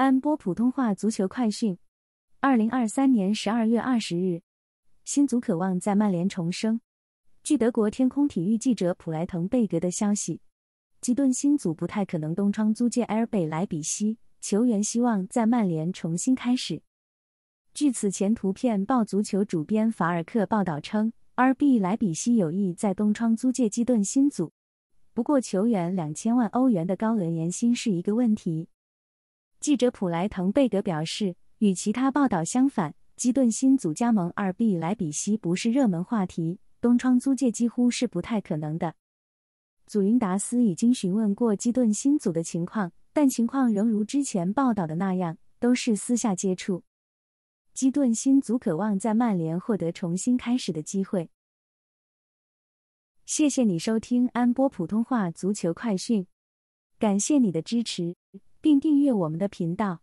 安播普通话足球快讯：二零二三年十二月二十日，新足渴望在曼联重生。据德国天空体育记者普莱滕贝格的消息，基顿新组不太可能东窗租借埃尔贝莱比锡球员，希望在曼联重新开始。据此前图片报足球主编法尔克报道称，r b 莱比锡有意在东窗租借基顿新组，不过球员两千万欧元的高额年薪是一个问题。记者普莱滕贝格表示，与其他报道相反，基顿新组加盟二 B 莱比锡不是热门话题，东窗租借几乎是不太可能的。祖云达斯已经询问过基顿新组的情况，但情况仍如之前报道的那样，都是私下接触。基顿新组渴望在曼联获得重新开始的机会。谢谢你收听安波普通话足球快讯，感谢你的支持。并订阅我们的频道。